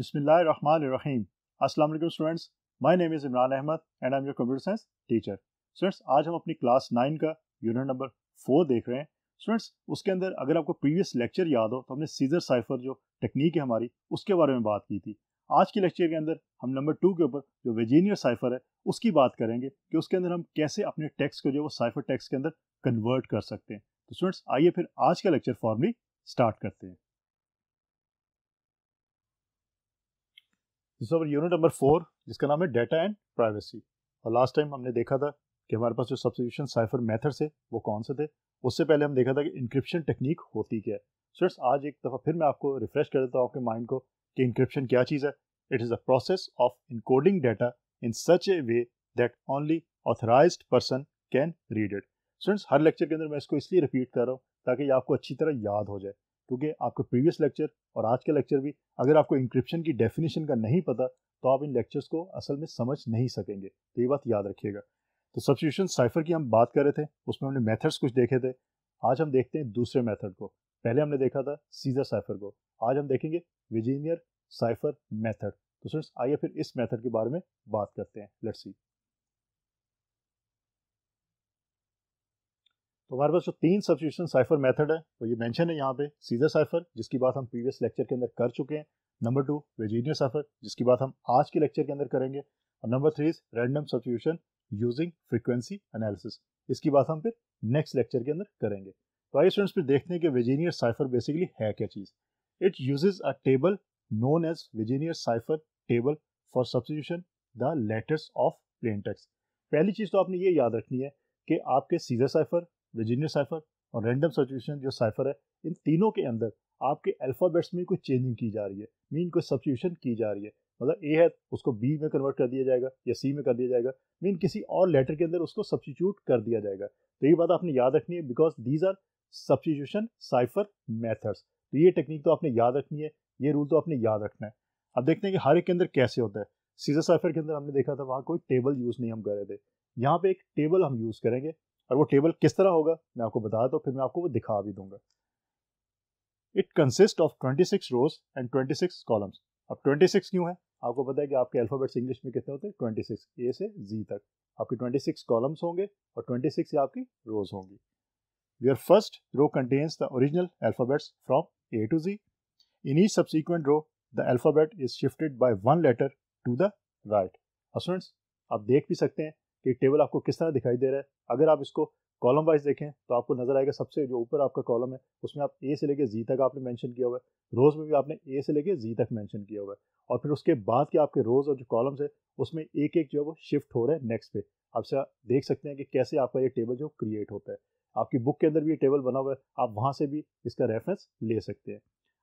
अस्सलाम वालेकुम students my name is Imran Ahmed and I am your computer science teacher students आज हम अपनी क्लास नाइन का यूनिट नंबर फोर देख रहे हैं स्टूडेंट्स उसके अंदर अगर आपको प्रीवियस लेक्चर याद हो तो हमने सीजर साइफर जो टेक्निक है हमारी उसके बारे में बात की थी आज के लेक्चर के अंदर हम नंबर टू के ऊपर जो वेजीनियर साइफर है उसकी बात करेंगे कि उसके अंदर हम कैसे अपने टेक्स्ट को जो वो साइफर टेक्स्ट के अंदर कन्वर्ट कर सकते हैं तो स्टूडेंट्स आइए फिर आज का लेक्चर फॉर्मली स्टार्ट करते हैं this over unit number four जिसका नाम है डाटा एंड प्राइवेसी और लास्ट टाइम हमने देखा था कि हमारे पास जो सब्सिट्यूशन साइफर मेथड्स है वो कौन से थे उससे पहले हम देखा था कि इंक्रिप्शन टेक्निक होती क्या है स्टूडेंट्स आज एक दफ़ा फिर मैं आपको रिफ्रेश कर देता हूँ आपके माइंड को कि इंक्रिप्शन क्या चीज़ है it is a process of encoding data in such a way that only authorise person can read it students हर लेक्चर के अंदर मैं इसको इसलिए रिपीट कर रहा हूँ ताकि ये आपको अच्छी तरह याद हो जाए क्योंकि आपके प्रीवियस लेक्चर और आज के लेक्चर भी अगर आपको इंक्रिप्शन की डेफिनेशन का नहीं पता तो आप इन लेक्चर्स को असल में समझ नहीं सकेंगे तो ये बात याद रखिएगा तो सब्सिट्यूशन साइफर की हम बात कर रहे थे उसमें हमने मेथड्स कुछ देखे थे आज हम देखते हैं दूसरे मेथड को पहले हमने देखा था सीजर साइफर को आज हम देखेंगे विजीनियर साइफर मेथड तो स्टूडेंट्स आइए फिर इस मेथड के बारे में बात करते हैं लेट्स सी तो हमारे पास जो तीन सब्सिट्यूशन साइफर मेथड है वो ये मेंशन है यहाँ पे सीजर साइफर जिसकी बात हम प्रीवियस लेक्चर के अंदर कर चुके हैं नंबर टू वेजीनियर साइफर जिसकी बात हम आज के लेक्चर के अंदर करेंगे और number three is random substitution using frequency analysis इसकी बात हम फिर नेक्स्ट लेक्चर के अंदर करेंगे तो आइए स्टूडेंट्स फिर देखते हैं कि वेजीनियर साइफर बेसिकली है क्या चीज़ it uses a table known as Vigenere cipher table for substitution the letters of plain text पहली चीज़ तो आपने ये याद रखनी है कि आपके सीजर साइफर वर्जीनियर साइफर और रैंडम सब्सटीट्यूशन जो साइफर है इन तीनों के अंदर आपके अल्फ़ाबेट्स में कोई चेंजिंग की जा रही है मीन कोई सब्सिट्यूशन की जा रही है मतलब ए है उसको बी में कन्वर्ट कर दिया जाएगा या सी में कर दिया जाएगा मीन किसी और लेटर के अंदर उसको सब्सिट्यूट कर दिया जाएगा तो ये बात आपने याद रखनी है because these are substitution cipher methods तो ये टेक्निक तो आपने याद रखनी है ये रूल तो आपने याद रखना है अब देखते हैं कि हर एक के अंदर कैसे होता है सीजर साइफर के अंदर हमने देखा था वहाँ कोई टेबल यूज़ नहीं हम कर रहे थे यहाँ पे एक टेबल हम यूज़ करेंगे और वो टेबल किस तरह होगा मैं आपको बता दूँ फिर मैं आपको वो दिखा भी दूंगा it consist of 26 rows and 26 columns अब 26 क्यों है आपको पता है कि आपके अल्फ़ाबेट्स इंग्लिश में कितने होते हैं 26 ए से जी तक आपके 26 कॉलम्स होंगे और 26 सिक्स आपकी रोज होंगी your first row contains the original alphabets from A to Z in each subsequent row the alphabet is shifted by one letter to the right students आप देख भी सकते हैं कि टेबल आपको किस तरह दिखाई दे रहा है अगर आप इसको कॉलम वाइज देखें तो आपको नजर आएगा सबसे जो ऊपर आपका कॉलम है उसमें आप ए से लेके जी तक आपने मेंशन किया हुआ है रोज में भी आपने ए से लेके जी तक मेंशन किया हुआ है और फिर उसके बाद के आपके रोज और जो कॉलम्स है उसमें एक एक जो है वो शिफ्ट हो रहा है नेक्स्ट पे आप देख सकते हैं कि कैसे आपका ये टेबल जो क्रिएट होता है आपकी बुक के अंदर भी ये टेबल बना हुआ है आप वहाँ से भी इसका रेफरेंस ले सकते हैं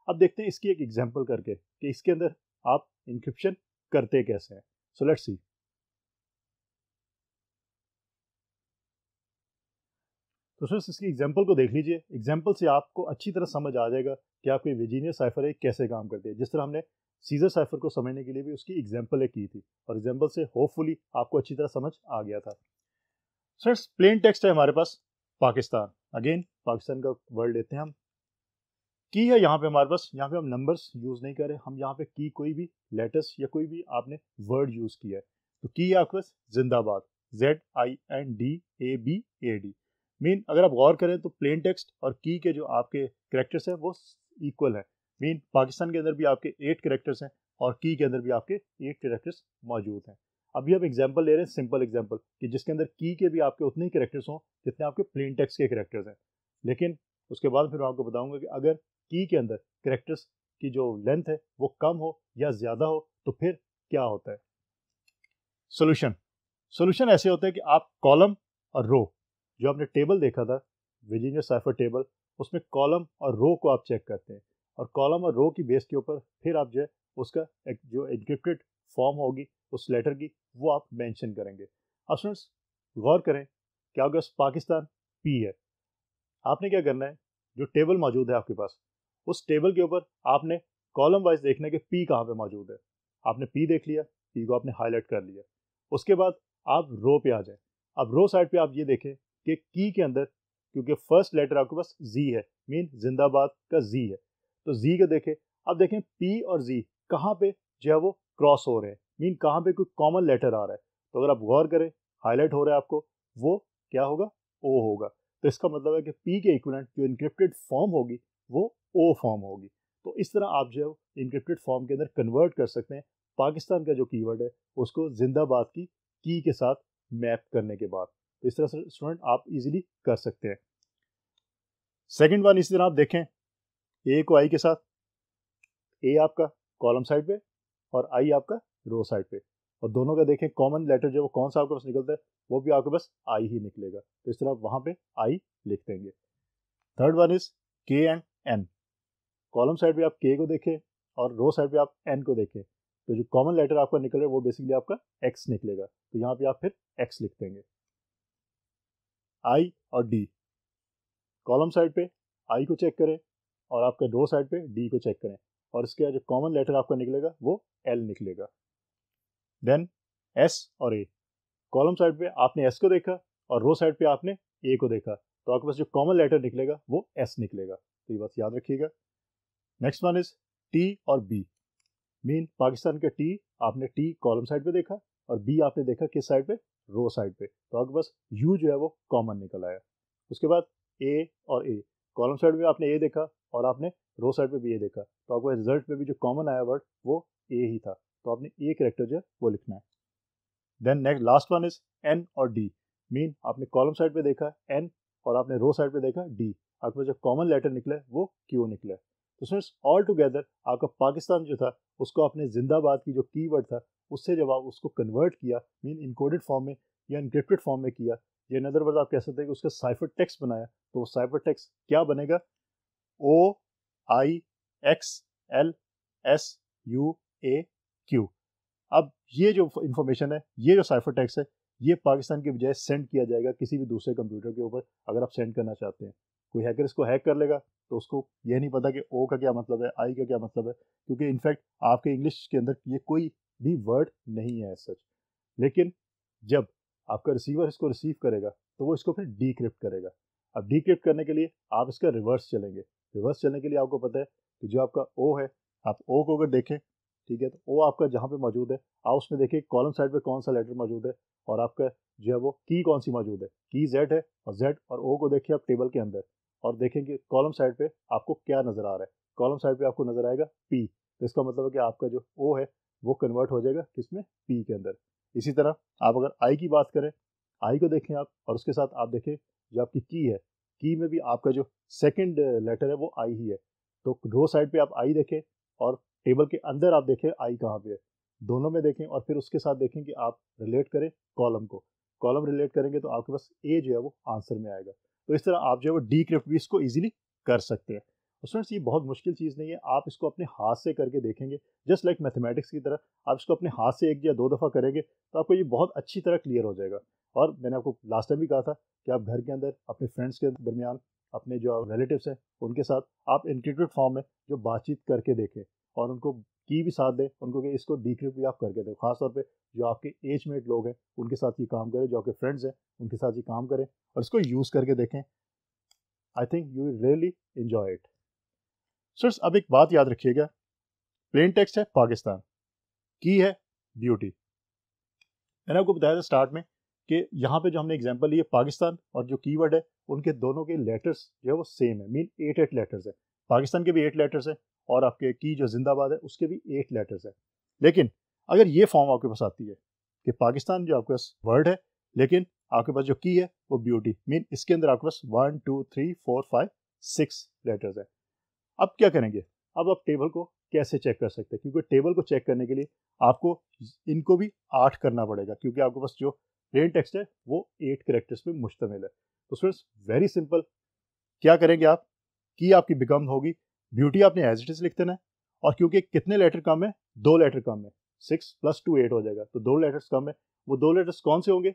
अब देखते हैं इसकी एक एग्जाम्पल करके कि इसके अंदर आप इंक्रिप्शन करते कैसे हैं सो लेट्स सी तो सर इसकी एग्जाम्पल को देख लीजिए एग्जाम्पल से आपको अच्छी तरह समझ आ जाएगा कि आपके विजीनियस साइफर एक कैसे काम करती है जिस तरह हमने सीजर साइफर को समझने के लिए भी उसकी एग्जाम्पल एक की थी और एग्जाम्पल से होपफुली आपको अच्छी तरह समझ आ गया था सर प्लेन टेक्स्ट है हमारे पास पाकिस्तान अगेन पाकिस्तान का वर्ड लेते हैं हम की है यहाँ पे हमारे पास यहाँ पे हम नंबर्स यूज़ नहीं कर रहे हम यहाँ पे की कोई भी लेटर्स या कोई भी आपने वर्ड यूज़ किया है तो की है आपके पास जिंदाबाद Z I N D A B A D mean अगर आप गौर करें तो प्लेन टेक्स्ट और की के जो आपके करेक्टर्स हैं वो इक्वल है मीन पाकिस्तान के अंदर भी आपके एट करेक्टर्स हैं और की के अंदर भी आपके एट करेक्टर्स मौजूद हैं अभी हम एग्जाम्पल ले रहे हैं सिंपल एग्जाम्पल कि जिसके अंदर की के भी आपके उतने ही करेक्टर्स हों जितने आपके प्लेन टेक्स्ट के करेक्टर्स हैं लेकिन उसके बाद फिर मैं आपको बताऊंगा कि अगर की के अंदर करेक्टर्स की जो लेंथ है वो कम हो या ज़्यादा हो तो फिर क्या होता है सोल्यूशन सोल्यूशन ऐसे होते हैं कि आप कॉलम और रो जो आपने टेबल देखा था विजीनियर साइफर टेबल उसमें कॉलम और रो को आप चेक करते हैं और कॉलम और रो की बेस के ऊपर फिर आप जो है उसका एक जो एनक्रिप्टेड फॉर्म होगी उस लेटर की वो आप मेंशन करेंगे अब फ्रेंड्स गौर करें क्या होगा पाकिस्तान पी है आपने क्या करना है जो टेबल मौजूद है आपके पास उस टेबल के ऊपर आपने कॉलम वाइज देखना है कि पी कहाँ पे मौजूद है आपने पी देख लिया पी को आपने हाईलाइट कर लिया उसके बाद आप रो पे आ जाए अब रो साइड पे आप ये देखें कि की के अंदर क्योंकि फर्स्ट लेटर आपके पास जी है मीन जिंदाबाद का जी है तो जी का देखें अब देखें पी और जी कहाँ पे जो है वो क्रॉस हो रहे हैं मीन कहाँ पे कोई कॉमन लेटर आ रहा है तो अगर आप गौर करें हाईलाइट हो रहा है आपको वो क्या होगा ओ होगा तो इसका मतलब है कि पी के इक्वलेंट जो इनक्रिप्टेड फॉर्म होगी वो ओ फॉर्म होगी तो इस तरह आप जो है इनक्रिप्टेड फॉर्म के अंदर कन्वर्ट कर सकते हैं पाकिस्तान का जो कीवर्ड है उसको जिंदाबाद की की के साथ मैप करने के बाद तो इस तरह से स्टूडेंट आप इजीली कर सकते हैं सेकंड वन इसी तरह आप देखें ए को आई के साथ ए आपका कॉलम साइड पे और आई आपका रो साइड पे और दोनों का देखें कॉमन लेटर जो वो कौन सा आपके पास निकलता है वो भी आपके पास आई ही निकलेगा तो इस तरह आप वहाँ पर आई लिख देंगे third one is K and N column side पर आप के को देखें और रो साइड पर आप एन को देखें तो जो कॉमन लेटर आपका निकल रहा है वो बेसिकली आपका एक्स निकलेगा तो यहाँ पे आप फिर एक्स लिख देंगे आई और डी कॉलम साइड पे आई को चेक करें और आपके रो साइड पे डी को चेक करें और इसके जो कॉमन लेटर आपका निकलेगा वो एल निकलेगा देन एस और ए कॉलम साइड पे आपने एस को देखा और रो साइड पे आपने ए को देखा तो आपके पास जो कॉमन लेटर निकलेगा वो एस निकलेगा तो ये बस याद रखिएगा नेक्स्ट वन इज टी और बी मीन पाकिस्तान का टी आपने टी कॉलम साइड पे देखा और बी आपने देखा किस साइड पे रो साइड पे तो आपके पास यू जो है वो कॉमन निकल आया उसके बाद ए और ए कॉलम साइड में आपने ए देखा और आपने रो साइड पे भी ए देखा तो आपको रिजल्ट में भी जो कॉमन आया वर्ड वो ए ही था तो आपने ए करेक्टर जो है वो लिखना है then next last one is N और डी मीन आपने कॉलम साइड पे देखा एन और आपने रो साइड पे देखा डी आपके पास जो कॉमन लेटर निकला वो क्यू निकला तो फ्रेंड्स ऑल टुगेदर आपका पाकिस्तान जो था उसको आपने जिंदाबाद की जो कीवर्ड था उससे जब आप उसको कन्वर्ट किया मीन इनकोडेड फॉर्म में या इनक्रिप्टेड फॉर्म में किया या इन वर्ड आप कह सकते हैं कि उसका साइफर टेक्स बनाया तो वो साइफर टेक्स क्या बनेगा O I X L S U A Q अब ये जो इन्फॉर्मेशन है ये जो साइफर टेक्स है ये पाकिस्तान के बजाय सेंड किया जाएगा किसी भी दूसरे कंप्यूटर के ऊपर अगर आप सेंड करना चाहते हैं कोई हैकर इसको हैक कर लेगा तो उसको यह नहीं पता कि ओ का क्या मतलब है आई का क्या मतलब है क्योंकि इनफैक्ट आपके इंग्लिश के अंदर ये कोई भी वर्ड नहीं है सच लेकिन जब आपका रिसीवर इसको रिसीव करेगा तो वो इसको फिर डिक्रिप्ट करेगा अब डिक्रिप्ट करने के लिए आप इसका रिवर्स चलेंगे रिवर्स चलने के लिए आपको पता है कि जो आपका ओ है आप ओ को अगर देखें ठीक है तो ओ आपका जहाँ पे मौजूद है आप उसमें देखें कॉलम साइड पे कौन सा लेटर मौजूद है और आपका जो है वो की कौन सी मौजूद है की जेड है और जेड और ओ को देखिए आप टेबल के अंदर और देखेंगे कॉलम साइड पे आपको क्या नज़र आ रहा है कॉलम साइड पे आपको नज़र आएगा पी तो इसका मतलब है कि आपका जो ओ है वो कन्वर्ट हो जाएगा किसमें पी के अंदर इसी तरह आप अगर आई की बात करें आई को देखें आप और उसके साथ आप देखें जो आपकी की है की में भी आपका जो सेकंड लेटर है वो आई ही है तो रो साइड पे आप आई देखें और टेबल के अंदर आप देखें आई कहाँ पे है दोनों में देखें और फिर उसके साथ देखें कि आप रिलेट करें कॉलम को कॉलम रिलेट करेंगे तो आपके पास ए जो है वो आंसर में आएगा तो इस तरह आप जो है वो डी क्रिप्ट भी इसको ईजिली कर सकते हैं स्टूडेंट्स तो ये बहुत मुश्किल चीज़ नहीं है आप इसको अपने हाथ से करके देखेंगे जस्ट लाइक मैथमेटिक्स की तरह आप इसको अपने हाथ से एक या दो दफ़ा करेंगे तो आपको ये बहुत अच्छी तरह क्लियर हो जाएगा और मैंने आपको लास्ट टाइम भी कहा था कि आप घर के अंदर अपने फ्रेंड्स के दरमियान अपने जो रिलेटिव्स हैं उनके साथ आप इंक्रिप्टेड फॉर्म में जो बातचीत करके देखें और उनको की भी साथ दें उनको कि इसको डिक्रिप्ट भी आप करके दें खासतौर पर जो आपके एज मेट लोग हैं उनके साथ ये काम करें जो आपके फ्रेंड्स हैं उनके साथ ये काम करें और इसको यूज़ करके देखें I think you really enjoy it सिर्फ अब एक बात याद रखिएगा प्लेन टेक्स्ट है पाकिस्तान की है ब्यूटी मैंने आपको बताया था स्टार्ट में कि यहाँ पे जो हमने एग्जांपल लिए पाकिस्तान और जो कीवर्ड है उनके दोनों के लेटर्स जो है वो सेम है मीन एट एट लेटर्स है पाकिस्तान के भी एट लेटर्स हैं और आपके की जो जिंदाबाद है उसके भी एट लेटर्स है लेकिन अगर ये फॉर्म आपके पास आती है कि पाकिस्तान जो आपके पास वर्ड है लेकिन आपके पास जो की है वो ब्यूटी मीन इसके अंदर आपके पास one two three four five six letters है अब क्या करेंगे अब आप टेबल को कैसे चेक कर सकते हैं क्योंकि टेबल को चेक करने के लिए आपको इनको भी आठ करना पड़ेगा क्योंकि आपके पास जो प्लेन टेक्स्ट है वो एट करेक्टर्स पे मुश्तमिल है तो फ्रेंड्स वेरी सिंपल क्या करेंगे आप की आपकी बिकम होगी ब्यूटी आपने एज इट इज लिख देना है और क्योंकि कितने लेटर कम है दो लेटर कम है सिक्स प्लस टू एट हो जाएगा तो दो लेटर्स कम है वो दो लेटर्स कौन से होंगे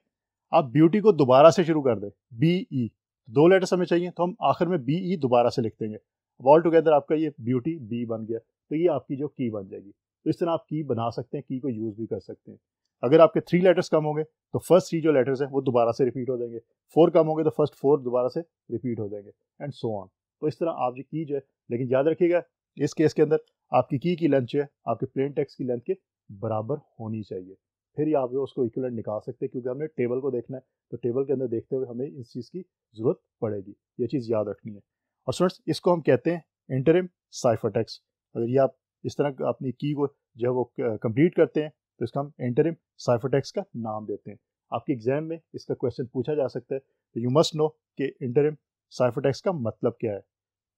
आप ब्यूटी को दोबारा से शुरू कर दें बी ई e। दो लेटर्स हमें चाहिए तो हम आखिर में बी ई e दोबारा से लिख देंगे अब ऑल टुगेदर आपका ये ब्यूटी बी बन गया तो ये आपकी जो की बन जाएगी तो इस तरह आप की बना सकते हैं की को यूज़ भी कर सकते हैं अगर आपके थ्री लेटर्स कम होंगे तो फर्स्ट थ्री जो लेटर्स हैं वो दोबारा से रिपीट हो जाएंगे फोर कम होंगे तो फर्स्ट फोर दोबारा से रिपीट हो जाएंगे एंड सो ऑन तो इस तरह आप जो की जो है लेकिन याद रखिएगा इस केस के अंदर आपकी की की लेंथ जो है आपके प्लेन टेक्स्ट की लेंथ के बराबर होनी चाहिए फिर ही आप जो उसको इक्वलेंट निकाल सकते हैं क्योंकि हमने टेबल को देखना है तो टेबल के अंदर देखते हुए हमें इस चीज़ की ज़रूरत पड़ेगी ये चीज़ याद रखनी है और स्टूडेंट्स इसको हम कहते हैं इंटरिम साइफर टेक्स्ट अगर ये आप इस तरह अपनी की को जो है वो कंप्लीट करते हैं तो इसका हम इंटरिम साइफर टेक्स्ट का नाम देते हैं आपके एग्जाम में इसका क्वेश्चन पूछा जा सकता है तो यू मस्ट नो कि इंटरिम साइफर टेक्स्ट का मतलब क्या है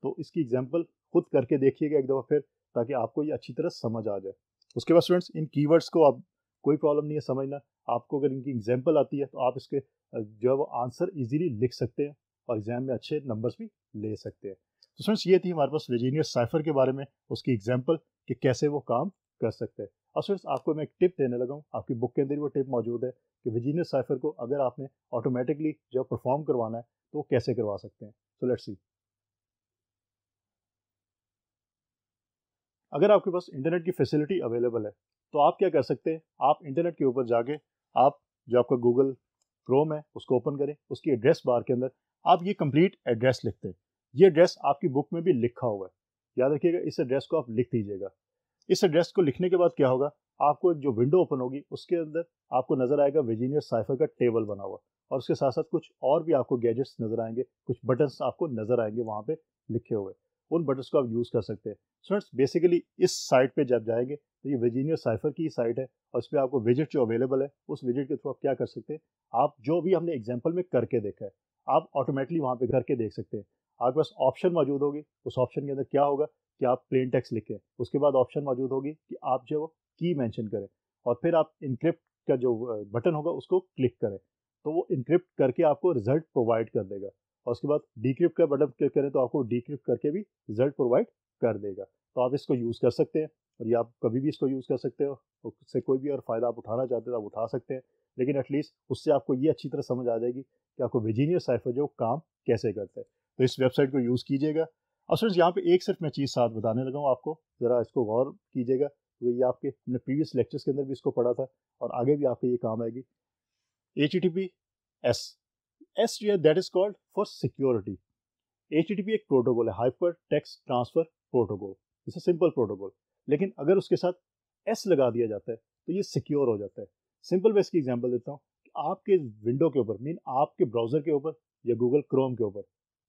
तो इसकी एग्जाम्पल खुद करके देखिएगा एक दफ़ा फिर ताकि आपको ये अच्छी तरह समझ आ जाए उसके बाद स्टूडेंट्स इन कीवर्ड्स को आप कोई प्रॉब्लम नहीं है समझना आपको अगर इनकी एग्जाम्पल आती है तो आप इसके जो है वो आंसर इजीली लिख सकते हैं और एग्ज़ाम में अच्छे नंबर्स भी ले सकते हैं तो फ्रेंड्स ये थी हमारे पास रेजीनियस साइफर के बारे में उसकी एग्जाम्पल कि कैसे वो काम कर सकते हैं और फ्रेंड्स आपको मैं एक टिप देने लगा हूँ आपकी बुक के अंदर वो टिप मौजूद है कि विजीनियस साइफर को अगर आपने ऑटोमेटिकली जब परफॉर्म करवाना है तो वो कैसे करवा सकते हैं सो लेट्स सी अगर आपके पास इंटरनेट की फैसिलिटी अवेलेबल है तो आप क्या कर सकते हैं आप इंटरनेट के ऊपर जाके आप जो आपका गूगल क्रोम है उसको ओपन करें उसकी एड्रेस बार के अंदर आप ये कंप्लीट एड्रेस लिखते हैं ये एड्रेस आपकी बुक में भी लिखा हुआ है याद रखिएगा इस एड्रेस को आप लिख दीजिएगा इस एड्रेस को लिखने के बाद क्या होगा आपको एक जो विंडो ओपन होगी उसके अंदर आपको नज़र आएगा विजीनियर साइफर का टेबल बना हुआ और उसके साथ साथ कुछ और भी आपको गैजेट्स नज़र आएंगे कुछ बटन्स आपको नज़र आएंगे वहाँ पे लिखे हुए उन बटन्स को आप यूज़ कर सकते हैं स्टूडेंट्स बेसिकली इस साइट पे जब जाएंगे तो ये विजीनियर साइफर की साइट है और इस पर आपको विजिट जो अवेलेबल है उस विजिट के थ्रू आप क्या कर सकते हैं आप जो भी हमने एग्जाम्पल में करके देखा है आप ऑटोमेटिकली वहाँ पे घर के देख सकते हैं आपके पास ऑप्शन मौजूद होगी उस ऑप्शन के अंदर क्या होगा कि आप प्लेन टैक्स लिखें उसके बाद ऑप्शन मौजूद होगी कि आप जो की मैंशन करें और फिर आप इंक्रिप्ट का जो बटन होगा उसको क्लिक करें तो वो इंक्रिप्ट करके आपको रिजल्ट प्रोवाइड कर देगा और उसके बाद डिक्रिप्ट का बटन क्लिक करें तो आपको डिक्रिप्ट करके भी रिजल्ट प्रोवाइड कर देगा तो आप इसको यूज़ कर सकते हैं और ये आप कभी भी इसको यूज़ कर सकते हो और उससे कोई भी और फ़ायदा आप उठाना चाहते हो तो आप उठा सकते हैं लेकिन एटलीस्ट उससे आपको ये अच्छी तरह समझ आ जाएगी कि आपको विजीनियस साइफर जो काम कैसे करते हैं तो इस वेबसाइट को यूज़ कीजिएगा और सर यहाँ पे एक सिर्फ मैं चीज़ साथ बताने लगा हूँ आपको ज़रा इसको गौर कीजिएगा तो ये आपके हमने प्रीवियस लेक्चर्स के अंदर भी इसको पढ़ा था और आगे भी आपके ये काम आएगी H T P S S जो that is called for security H T P एक प्रोटोकॉल है hyper text transfer protocol it's a simple protocol लेकिन अगर उसके साथ एस लगा दिया जाता है तो ये सिक्योर हो जाता है सिंपल मैं इसकी एग्जाम्पल देता हूँ कि आपके विंडो के ऊपर मीन आपके ब्राउज़र के ऊपर या गूगल क्रोम के ऊपर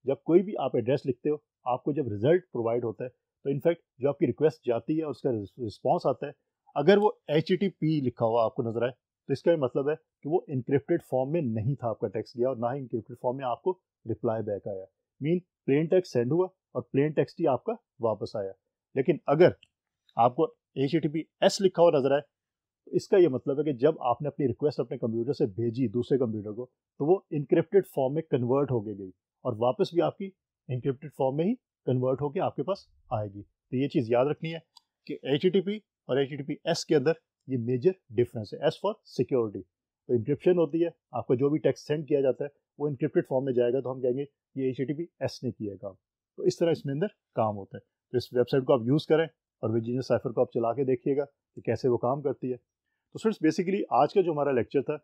जब कोई भी आप एड्रेस लिखते हो आपको जब रिजल्ट प्रोवाइड होता है तो इनफैक्ट जो आपकी रिक्वेस्ट जाती है उसका रिस्पॉन्स आता है अगर वो एच लिखा हुआ आपको नजर आए तो इसका मतलब है कि वो इंक्रिप्टेड फॉर्म में नहीं था आपका टेक्स्ट गया और ना ही इंक्रिप्टेड फॉर्म में आपको रिप्लाई बैक आया मीन प्लेन टेक्स्ट सेंड हुआ और प्लेन टेक्स्ट ही आपका वापस आया लेकिन अगर आपको H E T P S लिखा हुआ नजर आए तो इसका यह मतलब है कि जब आपने अपनी रिक्वेस्ट अपने कंप्यूटर से भेजी दूसरे कंप्यूटर को तो वो इंक्रिप्टेड फॉर्म में कन्वर्ट हो गई और वापस भी आपकी इंक्रिप्टेड फॉर्म में ही कन्वर्ट होकर आपके पास आएगी तो ये चीज़ याद रखनी है कि एच ई टी पी और H E T P S के अंदर ये मेजर डिफरेंस है एस फॉर सिक्योरिटी तो इंक्रिप्शन होती है आपको जो भी टेक्स्ट सेंड किया जाता है वो इंक्रिप्टेड फॉर्म में जाएगा तो हम कहेंगे ये H E T P S ने किया काम तो इस तरह इसमें अंदर काम होता है तो इस वेबसाइट को आप यूज़ करें और विजीनियस साइफर को आप चला के देखिएगा कि कैसे वो काम करती है तो फ्रेंड्स बेसिकली आज का जो हमारा लेक्चर था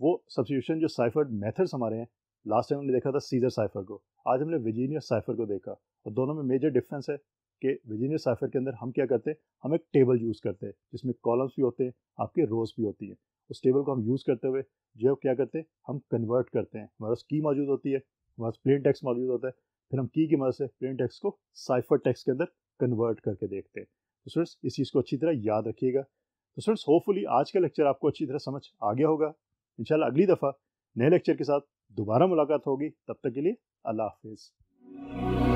वो सब्सिट्यूशन जो साइफर मेथड्स हमारे हैं लास्ट टाइम हमने देखा था सीजर साइफर को आज हमने विजीनियस साइफर को देखा और दोनों में मेजर डिफरेंस है कि विजीनियस साइफर के अंदर हम क्या करते हैं हम एक टेबल यूज़ करते हैं जिसमें कॉलम्स भी होते हैं आपके रोज भी होती हैं उस टेबल को हम यूज़ करते हुए जो क्या करते हैं हम कन्वर्ट करते हैं हमारे की मौजूद होती है हमारे पास प्लेन टैक्स मौजूद होता है फिर हम की की मदद से प्लेन टैक्स को साइफर टेक्स के अंदर कन्वर्ट करके देखते हैं तो स्टूडेंट्स इस चीज़ को अच्छी तरह याद रखिएगा तो स्टूडेंट्स होपफुली आज का लेक्चर आपको अच्छी तरह समझ आ गया होगा इन अगली दफ़ा नए लेक्चर के साथ दोबारा मुलाकात होगी तब तक के लिए अल्लाह हाफिज़